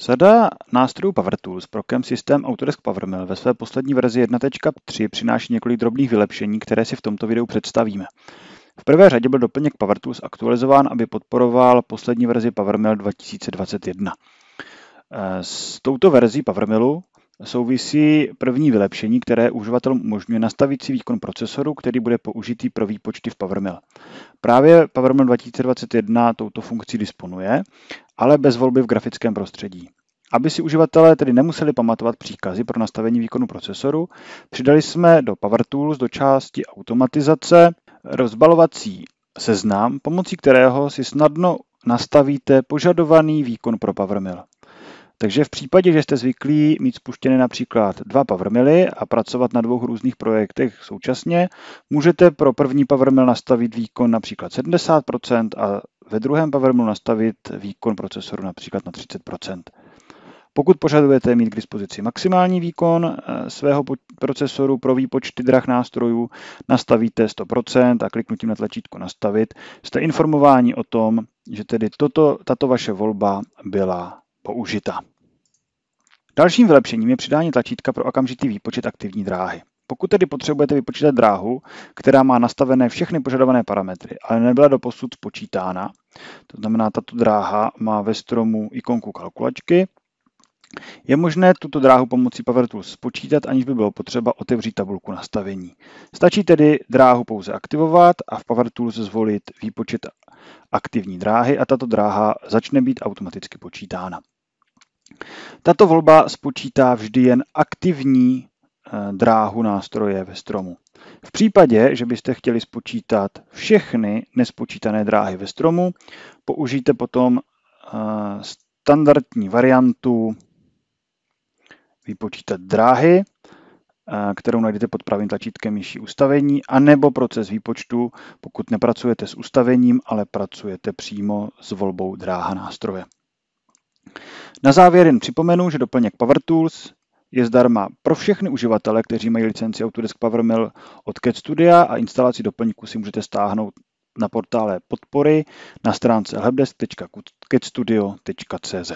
Sada nástrojů Tools pro CAM systém Autodesk PowerMill ve své poslední verzi 1.3 přináší několik drobných vylepšení, které si v tomto videu představíme. V prvé řadě byl doplněk Tools aktualizován, aby podporoval poslední verzi PowerMill 2021. Eh, s touto verzí PowerMillu souvisí první vylepšení, které uživatelům umožňuje nastavit si výkon procesoru, který bude použitý pro výpočty v PowerMill. Právě PowerMill 2021 touto funkcí disponuje, ale bez volby v grafickém prostředí. Aby si uživatelé tedy nemuseli pamatovat příkazy pro nastavení výkonu procesoru, přidali jsme do PowerTools do části automatizace rozbalovací seznam, pomocí kterého si snadno nastavíte požadovaný výkon pro PowerMill. Takže v případě, že jste zvyklí mít spuštěné například dva PowerMily a pracovat na dvou různých projektech současně, můžete pro první PowerMill nastavit výkon například 70% a ve druhém PowerMillu nastavit výkon procesoru například na 30%. Pokud požadujete mít k dispozici maximální výkon eh, svého procesoru pro výpočty drah nástrojů, nastavíte 100% a kliknutím na tlačítko nastavit, jste informováni o tom, že tedy toto, tato vaše volba byla použita. Dalším vylepšením je přidání tlačítka pro okamžitý výpočet aktivní dráhy. Pokud tedy potřebujete vypočítat dráhu, která má nastavené všechny požadované parametry, ale nebyla doposud spočítána, to znamená, tato dráha má ve stromu ikonku kalkulačky, je možné tuto dráhu pomocí Tools spočítat, aniž by bylo potřeba otevřít tabulku nastavení. Stačí tedy dráhu pouze aktivovat a v Tools zvolit výpočet aktivní dráhy a tato dráha začne být automaticky počítána. Tato volba spočítá vždy jen aktivní eh, dráhu nástroje ve stromu. V případě, že byste chtěli spočítat všechny nespočítané dráhy ve stromu, použijte potom eh, standardní variantu vypočítat dráhy, eh, kterou najdete pod pravým tlačítkem myší ustavení, anebo proces výpočtu, pokud nepracujete s ustavením, ale pracujete přímo s volbou dráha nástroje. Na závěr jen připomenu, že doplněk PowerTools je zdarma pro všechny uživatele, kteří mají licenci Autodesk PowerMill od CAD Studia a instalaci doplňku si můžete stáhnout na portále podpory na stránce helpdesk.cadstudio.cz.